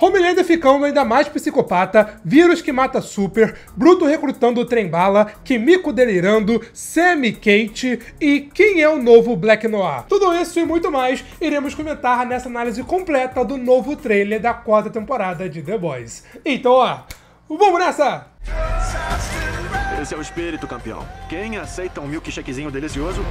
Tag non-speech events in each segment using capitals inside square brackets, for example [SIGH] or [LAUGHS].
Homelander ficando ainda mais psicopata, vírus que mata super, Bruto recrutando o trem-bala, Kimiko delirando, Sammy Kate e quem é o novo Black Noir. Tudo isso e muito mais iremos comentar nessa análise completa do novo trailer da quarta temporada de The Boys. Então, ó, vamos nessa! Esse é o espírito, campeão. Quem aceita um milkshakezinho delicioso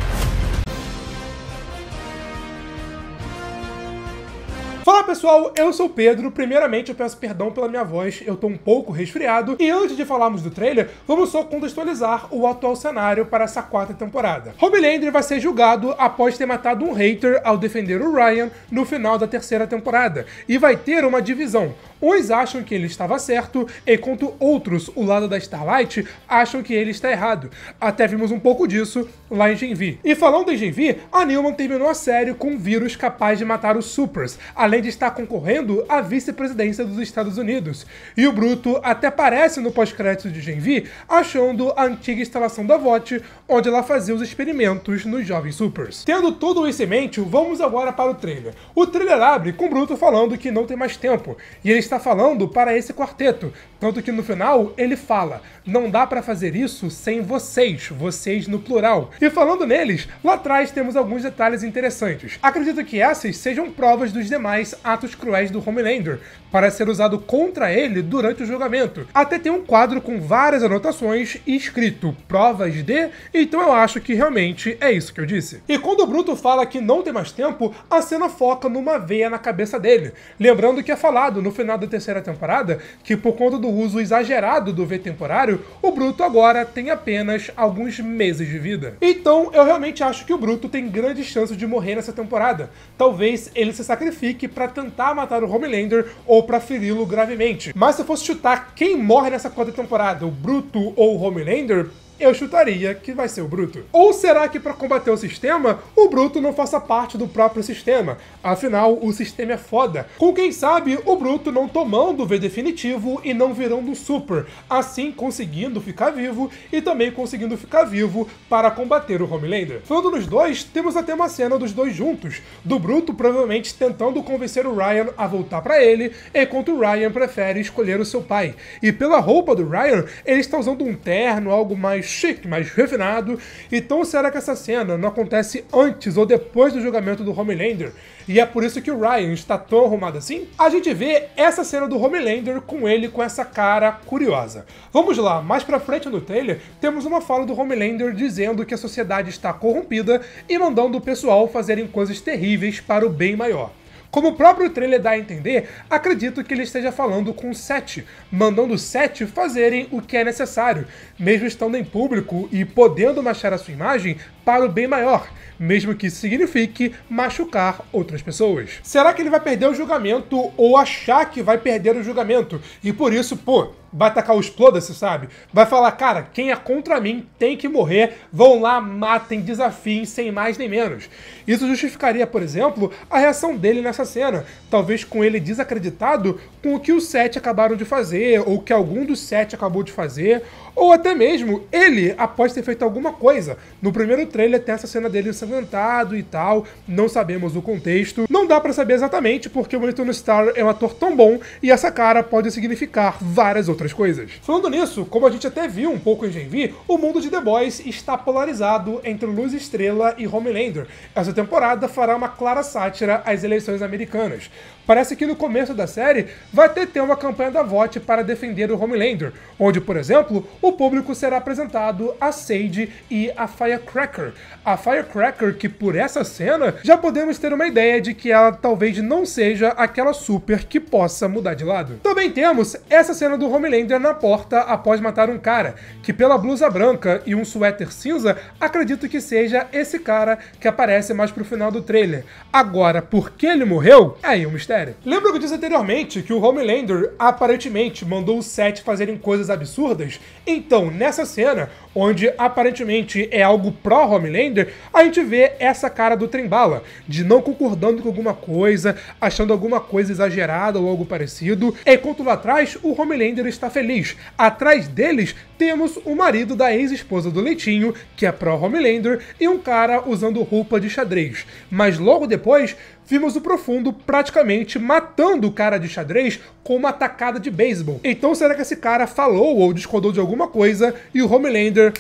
Fala pessoal, eu sou o Pedro. Primeiramente, eu peço perdão pela minha voz, eu tô um pouco resfriado. E antes de falarmos do trailer, vamos só contextualizar o atual cenário para essa quarta temporada. Homelander vai ser julgado após ter matado um hater ao defender o Ryan no final da terceira temporada, e vai ter uma divisão. Uns acham que ele estava certo, enquanto outros, o lado da Starlight, acham que ele está errado. Até vimos um pouco disso lá em Gen V. E falando em V, a Newman terminou a série com um vírus capaz de matar os Supers, além de estar concorrendo à vice-presidência dos Estados Unidos. E o Bruto até aparece no pós-crédito de Gen V, achando a antiga instalação da VOT, onde ela fazia os experimentos nos jovens Supers. Tendo tudo isso em mente, vamos agora para o trailer. O trailer abre com o Bruto falando que não tem mais tempo, e eles está falando para esse quarteto. Tanto que no final ele fala: não dá para fazer isso sem vocês, vocês no plural. E falando neles, lá atrás temos alguns detalhes interessantes. Acredito que essas sejam provas dos demais atos cruéis do Homelander, para ser usado contra ele durante o julgamento. Até tem um quadro com várias anotações e escrito provas de, então eu acho que realmente é isso que eu disse. E quando o Bruto fala que não tem mais tempo, a cena foca numa veia na cabeça dele. Lembrando que é falado no final da terceira temporada que, por conta do uso exagerado do V temporário, o Bruto agora tem apenas alguns meses de vida. Então eu realmente acho que o Bruto tem grandes chances de morrer nessa temporada. Talvez ele se sacrifique para tentar matar o Homelander ou ou para feri-lo gravemente. Mas se eu fosse chutar quem morre nessa quarta temporada, o Bruto ou o Homelander, eu chutaria que vai ser o Bruto. Ou será que para combater o sistema, o Bruto não faça parte do próprio sistema? Afinal, o sistema é foda. Com quem sabe o Bruto não tomando o V definitivo e não virando Super, assim conseguindo ficar vivo e também conseguindo ficar vivo para combater o Homelander. Falando nos dois, temos até uma cena dos dois juntos, do Bruto provavelmente tentando convencer o Ryan a voltar para ele, enquanto o Ryan prefere escolher o seu pai. E pela roupa do Ryan, ele está usando um terno, algo mais chique, mais refinado. Então será que essa cena não acontece antes ou depois do julgamento do Homelander? E é por isso que o Ryan está tão arrumado assim? A gente vê essa cena do Homelander com ele com essa cara curiosa. Vamos lá, mais pra frente no trailer, temos uma fala do Homelander dizendo que a sociedade está corrompida e mandando o pessoal fazerem coisas terríveis para o bem maior. Como o próprio trailer dá a entender, acredito que ele esteja falando com Seth, mandando Seth fazerem o que é necessário, mesmo estando em público e podendo machar a sua imagem para o bem maior, mesmo que signifique machucar outras pessoas. Será que ele vai perder o julgamento ou achar que vai perder o julgamento? E por isso, pô, vai atacar, o exploda-se, sabe? Vai falar, cara, quem é contra mim tem que morrer, vão lá, matem, desafiem, sem mais nem menos. Isso justificaria, por exemplo, a reação dele nessa cena, talvez com ele desacreditado com o que os sete acabaram de fazer, ou que algum dos sete acabou de fazer, ou até mesmo ele, após ter feito alguma coisa. No primeiro trailer tem essa cena dele ensanguentado e tal, não sabemos o contexto. Não dá para saber exatamente, porque o Anthony Starr é um ator tão bom, e essa cara pode significar várias outras outras coisas. Falando nisso, como a gente até viu um pouco em V, o mundo de The Boys está polarizado entre Luz Estrela e Homelander. Essa temporada fará uma clara sátira às eleições americanas. Parece que no começo da série vai ter, ter uma campanha da VOT para defender o Homelander, onde, por exemplo, o público será apresentado a Sage e a Firecracker. A Firecracker, que por essa cena já podemos ter uma ideia de que ela talvez não seja aquela super que possa mudar de lado. Também temos essa cena do Homelander na porta após matar um cara, que pela blusa branca e um suéter cinza, acredito que seja esse cara que aparece mais pro final do trailer. Agora, por que ele morreu? É aí o um mistério série. Lembra que eu disse anteriormente que o Homelander aparentemente mandou os sete fazerem coisas absurdas? Então, nessa cena, onde aparentemente é algo pró-Homelander, a gente vê essa cara do Trembala, de não concordando com alguma coisa, achando alguma coisa exagerada ou algo parecido, enquanto lá atrás o Homelander está feliz. Atrás deles temos o marido da ex-esposa do Leitinho, que é pró-Homelander, e um cara usando roupa de xadrez. Mas logo depois, vimos o Profundo praticamente matando o cara de xadrez com uma tacada de beisebol. Então será que esse cara falou ou discordou de alguma coisa e o Homelander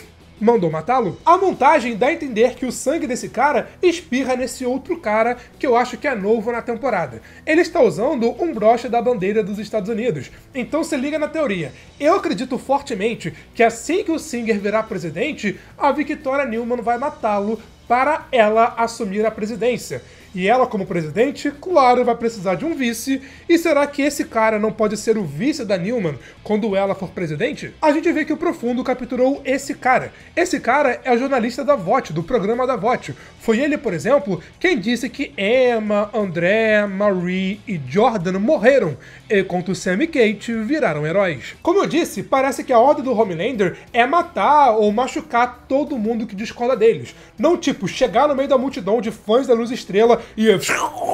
mandou matá-lo. A montagem dá a entender que o sangue desse cara espirra nesse outro cara que eu acho que é novo na temporada. Ele está usando um broche da bandeira dos Estados Unidos. Então se liga na teoria. Eu acredito fortemente que assim que o Singer virar presidente, a Victoria Newman vai matá-lo para ela assumir a presidência. E ela, como presidente, claro, vai precisar de um vice. E será que esse cara não pode ser o vice da Newman quando ela for presidente? A gente vê que o Profundo capturou esse cara. Esse cara é o jornalista da VOT, do programa da VOT. Foi ele, por exemplo, quem disse que Emma, André, Marie e Jordan morreram, enquanto Sam e Kate viraram heróis. Como eu disse, parece que a ordem do Homelander é matar ou machucar todo mundo que discorda deles. Não tipo, tipo, chegar no meio da multidão de fãs da Luz Estrela e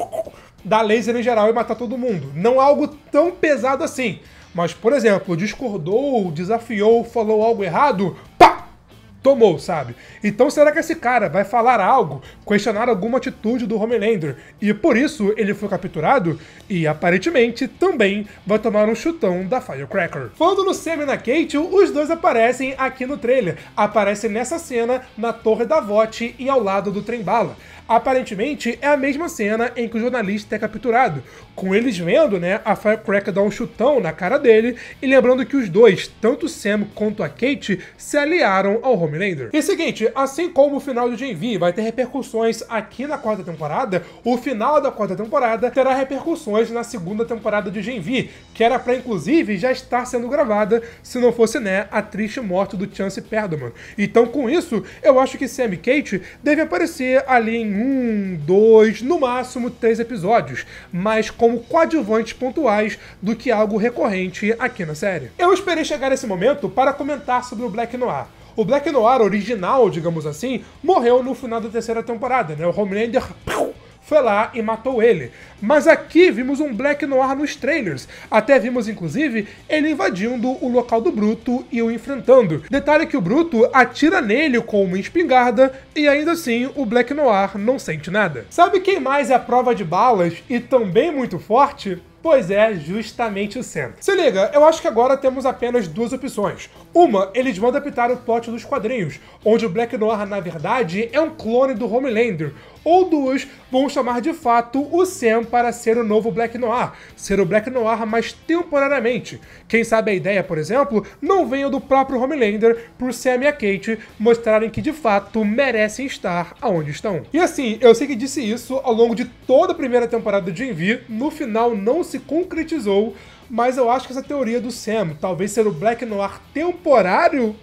[LAUGHS] dar laser em geral e matar todo mundo. Não é algo tão pesado assim. Mas, por exemplo, discordou, desafiou, falou algo errado, tomou, sabe? Então será que esse cara vai falar algo, questionar alguma atitude do Homelander? E por isso ele foi capturado e aparentemente também vai tomar um chutão da Firecracker. Quando no Sam e na Kate, os dois aparecem aqui no trailer. Aparecem nessa cena na Torre da Vote e ao lado do trem bala. Aparentemente, é a mesma cena em que o jornalista é capturado, com eles vendo, né, a Firecracker dar um chutão na cara dele e lembrando que os dois, tanto Sam quanto a Kate, se aliaram ao Homelander. E é seguinte, assim como o final de Gen V vai ter repercussões aqui na quarta temporada, o final da quarta temporada terá repercussões na segunda temporada de Gen V, que era para inclusive já estar sendo gravada, se não fosse, né, a triste morte do Chance Perdoman. Então, com isso, eu acho que Sam e Kate devem aparecer ali em um, dois, no máximo três episódios, mas como coadjuvantes pontuais do que algo recorrente aqui na série. Eu esperei chegar esse momento para comentar sobre o Black Noir. O Black Noir original, digamos assim, morreu no final da terceira temporada, né? O Homelander foi lá e matou ele. Mas aqui vimos um Black Noir nos trailers. Até vimos, inclusive, ele invadindo o local do Bruto e o enfrentando. Detalhe que o Bruto atira nele com uma espingarda e ainda assim o Black Noir não sente nada. Sabe quem mais é a prova de balas e também muito forte? Pois é, justamente o Sam. Se liga, eu acho que agora temos apenas duas opções. Uma, eles vão adaptar o plot dos quadrinhos, onde o Black Noir, na verdade, é um clone do Homelander. Ou duas, vão chamar de fato o Sam para ser o novo Black Noir, ser o Black Noir, mas temporariamente. Quem sabe a ideia, por exemplo, não venha do próprio Homelander por Sam e a Kate mostrarem que de fato merecem estar aonde estão. E assim, eu sei que disse isso ao longo de toda a primeira temporada de Envy, no final não se concretizou, mas eu acho que essa teoria do Sam, talvez ser o Black Noir temporário,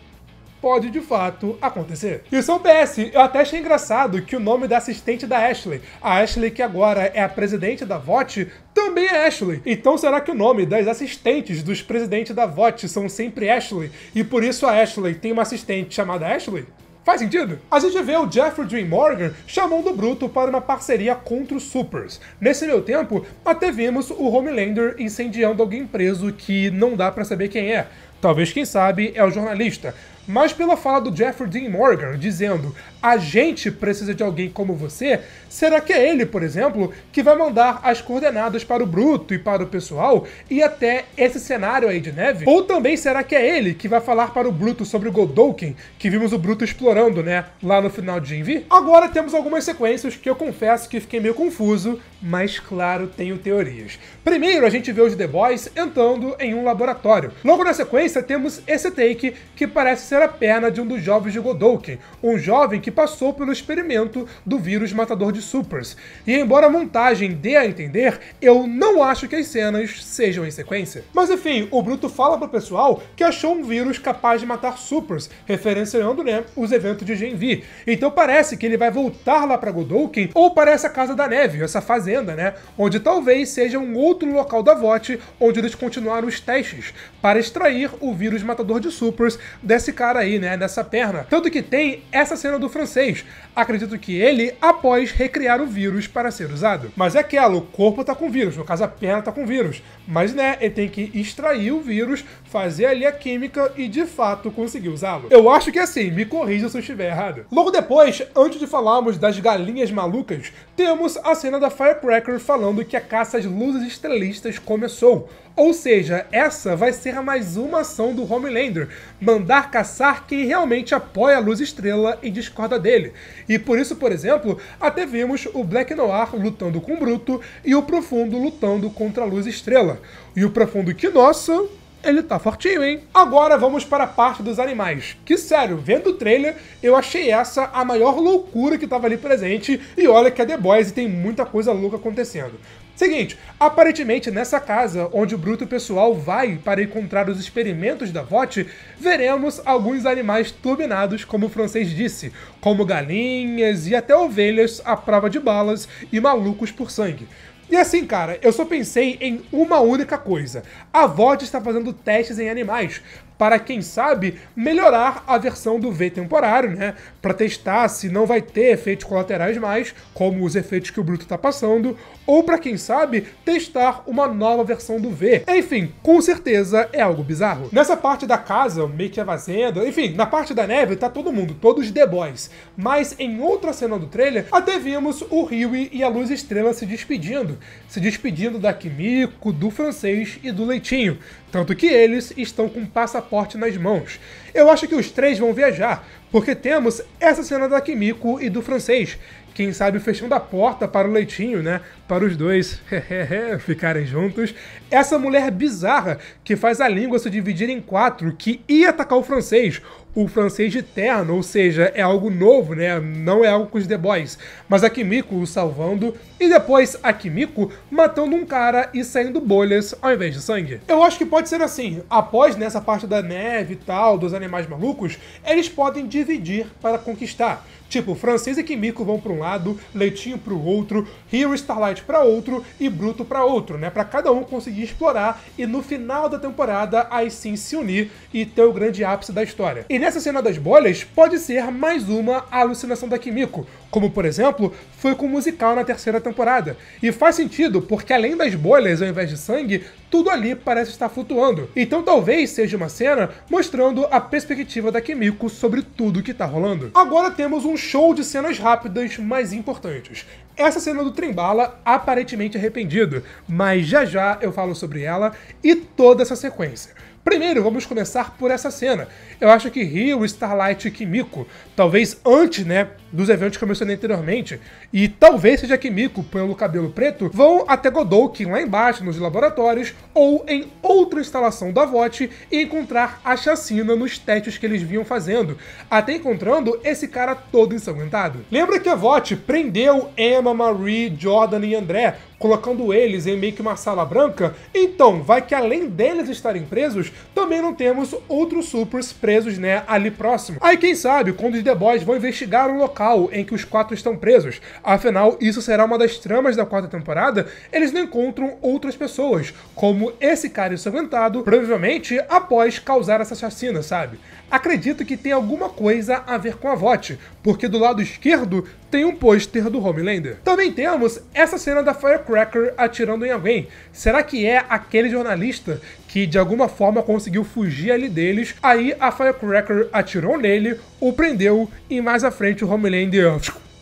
pode de fato acontecer. E são PS, eu até achei engraçado que o nome da assistente da Ashley, a Ashley que agora é a presidente da VOT, também é Ashley. Então será que o nome das assistentes dos presidentes da VOT são sempre Ashley? E por isso a Ashley tem uma assistente chamada Ashley? Faz sentido? A gente vê o Jeffrey Dream Morgan chamando o Bruto para uma parceria contra os Supers. Nesse meio tempo, até vimos o Homelander incendiando alguém preso que não dá para saber quem é. Talvez quem sabe é o jornalista, mas pela fala do Jeffrey Dean Morgan dizendo a gente precisa de alguém como você, será que é ele, por exemplo, que vai mandar as coordenadas para o Bruto e para o pessoal e até esse cenário aí de neve? Ou também será que é ele que vai falar para o Bruto sobre o Godouken, que vimos o Bruto explorando, né, lá no final de Envy? Agora temos algumas sequências que eu confesso que fiquei meio confuso, mas claro, tenho teorias. Primeiro a gente vê os The Boys entrando em um laboratório. Logo na sequência temos esse take que parece ser a perna de um dos jovens de Godouken, um jovem que passou pelo experimento do vírus matador de supers. E embora a montagem dê a entender, eu não acho que as cenas sejam em sequência. Mas enfim, o Bruto fala pro pessoal que achou um vírus capaz de matar supers, referenciando, né, os eventos de V. Então parece que ele vai voltar lá para Godolkin ou para essa Casa da Neve, essa fazenda, né, onde talvez seja um outro local da VOT onde eles continuaram os testes para extrair o vírus matador de supers desse cara aí, né, dessa perna. Tanto que tem essa cena do Francisco francês. Acredito que ele, após recriar o vírus para ser usado. Mas é aquela, o corpo tá com vírus, no caso a perna tá com vírus. Mas né, ele tem que extrair o vírus, fazer ali a química e de fato conseguir usá-lo. Eu acho que é assim, me corrija se eu estiver errado. Logo depois, antes de falarmos das galinhas malucas, temos a cena da Firecracker falando que a caça às luzes estrelistas começou. Ou seja, essa vai ser mais uma ação do Homelander, mandar caçar quem realmente apoia a Luz Estrela e discorda dele. E por isso, por exemplo, até vimos o Black Noir lutando com o Bruto e o Profundo lutando contra a Luz Estrela. E o Profundo que, nossa, ele tá fortinho, hein? Agora vamos para a parte dos animais. Que sério, vendo o trailer, eu achei essa a maior loucura que tava ali presente. E olha que a The Boys tem muita coisa louca acontecendo. Seguinte, aparentemente nessa casa onde o bruto pessoal vai para encontrar os experimentos da VOT, veremos alguns animais turbinados, como o francês disse, como galinhas e até ovelhas à prova de balas e malucos por sangue. E assim, cara, eu só pensei em uma única coisa. A VOD está fazendo testes em animais para, quem sabe, melhorar a versão do V temporário, né? Para testar se não vai ter efeitos colaterais mais, como os efeitos que o Bruto está passando, ou para, quem sabe, testar uma nova versão do V. Enfim, com certeza é algo bizarro. Nessa parte da casa, meio que a é fazenda, enfim, na parte da neve tá todo mundo, todos The Boys. Mas em outra cena do trailer, até vimos o Rui e a Luz Estrela se despedindo. Se despedindo da Kimiko, do francês e do Leitinho tanto que eles estão com passaporte nas mãos. Eu acho que os três vão viajar, porque temos essa cena da Kimiko e do francês, quem sabe fechando a porta para o leitinho, né? Para os dois [LAUGHS] ficarem juntos. Essa mulher bizarra que faz a língua se dividir em quatro, que ia atacar o francês, o francês de terno, ou seja, é algo novo, né? Não é algo com os The Boys. Mas a Kimiko o salvando e depois a Kimiko matando um cara e saindo bolhas ao invés de sangue. Eu acho que pode ser assim. Após nessa parte da neve e tal, dos animais malucos, eles podem dividir para conquistar. Tipo, Francês e Kimiko vão para um lado, Leitinho para o outro, Hero Starlight para outro e Bruto para outro, né? Para cada um conseguir explorar e no final da temporada aí sim se unir e ter o grande ápice da história. E nessa cena das bolhas pode ser mais uma alucinação da Kimiko, como por exemplo foi com o musical na terceira temporada. E faz sentido, porque além das bolhas ao invés de sangue, tudo ali parece estar flutuando. Então talvez seja uma cena mostrando a perspectiva da Kimiko sobre tudo que tá rolando. Agora temos um show de cenas rápidas mais importantes. Essa cena do Trembala, aparentemente arrependido, mas já já eu falo sobre ela e toda essa sequência. Primeiro, vamos começar por essa cena. Eu acho que Rio, Starlight e Kimiko, talvez antes, né, dos eventos que eu mencionei anteriormente, e talvez seja Kimiko, pelo cabelo preto, vão até Godolkin lá embaixo, nos laboratórios, ou em outra instalação da VOT, e encontrar a chacina nos testes que eles vinham fazendo, até encontrando esse cara todo ensanguentado. Lembra que a VOT prendeu Emma, Marie, Jordan e André colocando eles em meio que uma sala branca, então vai que além deles estarem presos, também não temos outros supers presos, né, ali próximo. Aí quem sabe, quando os The Boys vão investigar o local em que os quatro estão presos, afinal isso será uma das tramas da quarta temporada, eles não encontram outras pessoas, como esse cara ensanguentado, provavelmente após causar essa assassina, sabe? acredito que tem alguma coisa a ver com a VOT, porque do lado esquerdo tem um pôster do Homelander. Também temos essa cena da Firecracker atirando em alguém. Será que é aquele jornalista que de alguma forma conseguiu fugir ali deles? Aí a Firecracker atirou nele, o prendeu e mais à frente o Homelander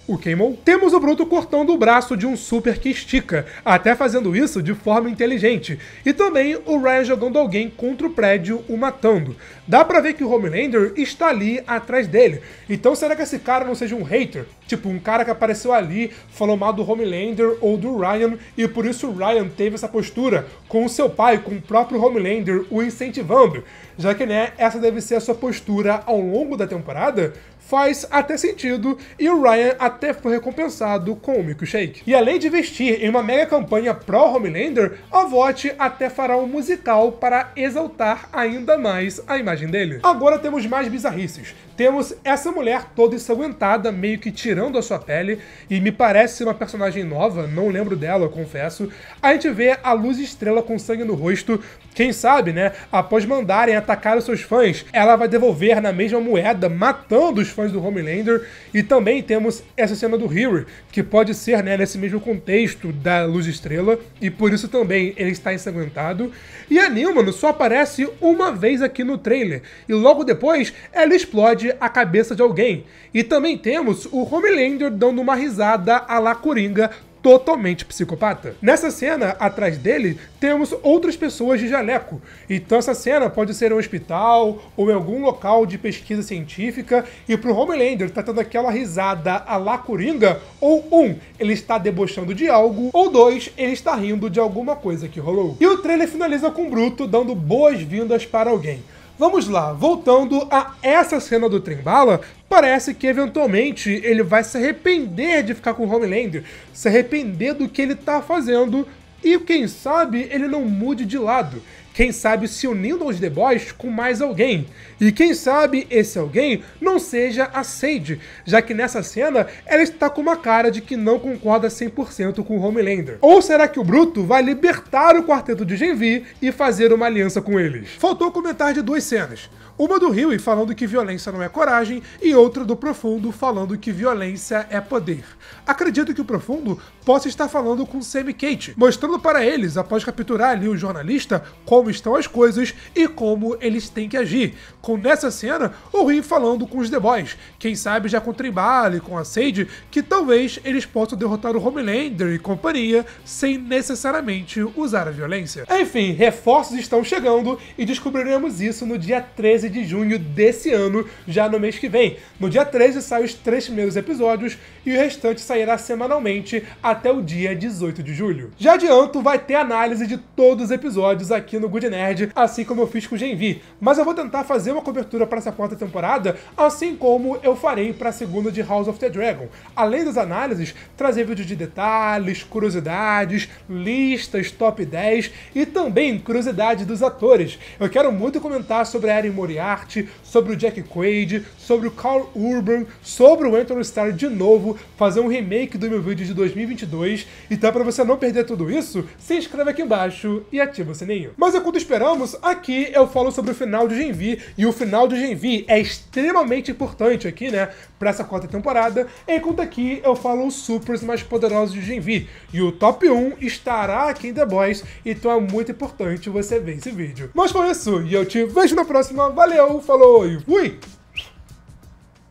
o queimou. Temos o Bruto cortando o braço de um super que estica, até fazendo isso de forma inteligente. E também o Ryan jogando alguém contra o prédio o matando. Dá pra ver que o Homelander está ali atrás dele. Então será que esse cara não seja um hater? Tipo, um cara que apareceu ali falou mal do Homelander ou do Ryan, e por isso o Ryan teve essa postura com o seu pai, com o próprio Homelander, o incentivando. Já que, né, essa deve ser a sua postura ao longo da temporada, faz até sentido e o Ryan até foi recompensado com o milkshake. E além de vestir em uma mega campanha pró-Homelander, a VOT até fará um musical para exaltar ainda mais a imagem dele. Agora temos mais bizarrices. Temos essa mulher toda ensanguentada, meio que tirando a sua pele, e me parece uma personagem nova, não lembro dela, confesso. A gente vê a luz estrela com sangue no rosto, quem sabe, né? Após mandarem atacar os seus fãs, ela vai devolver na mesma moeda, matando os fãs do Homelander. E também temos essa cena do Hero, que pode ser, né, nesse mesmo contexto da luz estrela, e por isso também ele está ensanguentado. E a Newman só aparece uma vez aqui no trailer, e logo depois ela explode explode a cabeça de alguém. E também temos o Homelander dando uma risada à la Coringa totalmente psicopata. Nessa cena, atrás dele, temos outras pessoas de jaleco. Então essa cena pode ser um hospital ou em algum local de pesquisa científica e pro Homelander tá dando aquela risada a la Coringa ou um, ele está debochando de algo ou dois, ele está rindo de alguma coisa que rolou. E o trailer finaliza com o Bruto dando boas-vindas para alguém. Vamos lá, voltando a essa cena do Trembala, parece que eventualmente ele vai se arrepender de ficar com o Homelander, se arrepender do que ele tá fazendo e quem sabe ele não mude de lado quem sabe se unindo aos The Boys com mais alguém. E quem sabe esse alguém não seja a Sage, já que nessa cena ela está com uma cara de que não concorda 100% com o Homelander. Ou será que o Bruto vai libertar o quarteto de V e fazer uma aliança com eles? Faltou comentar de duas cenas. Uma do Huey falando que violência não é coragem e outra do Profundo falando que violência é poder. Acredito que o Profundo possa estar falando com Sammy Kate, mostrando para eles, após capturar ali o jornalista, como estão as coisas e como eles têm que agir. Com nessa cena, o Rin falando com os The Boys, quem sabe já com o e com a Sage, que talvez eles possam derrotar o Homelander e companhia sem necessariamente usar a violência. Enfim, reforços estão chegando e descobriremos isso no dia 13 de junho desse ano, já no mês que vem. No dia 13 saem os três primeiros episódios e o restante sairá semanalmente até o dia 18 de julho. Já adianto, vai ter análise de todos os episódios aqui no Good Nerd, assim como eu fiz com o Genvi. Mas eu vou tentar fazer uma cobertura para essa quarta temporada, assim como eu farei para a segunda de House of the Dragon. Além das análises, trazer vídeos de detalhes, curiosidades, listas, top 10 e também curiosidade dos atores. Eu quero muito comentar sobre a Erin Moriarty, sobre o Jack Quaid, sobre o Carl Urban, sobre o Anthony Starr de novo, fazer um remake do meu vídeo de 2022. Então, para você não perder tudo isso, se inscreve aqui embaixo e ativa o sininho. Mas eu enquanto esperamos, aqui eu falo sobre o final de Genvi, e o final de Genvi é extremamente importante aqui, né, pra essa quarta temporada, enquanto aqui eu falo os supers mais poderosos de Genvi, e o top 1 estará aqui em The Boys, então é muito importante você ver esse vídeo. Mas foi isso, e eu te vejo na próxima, valeu, falou e fui!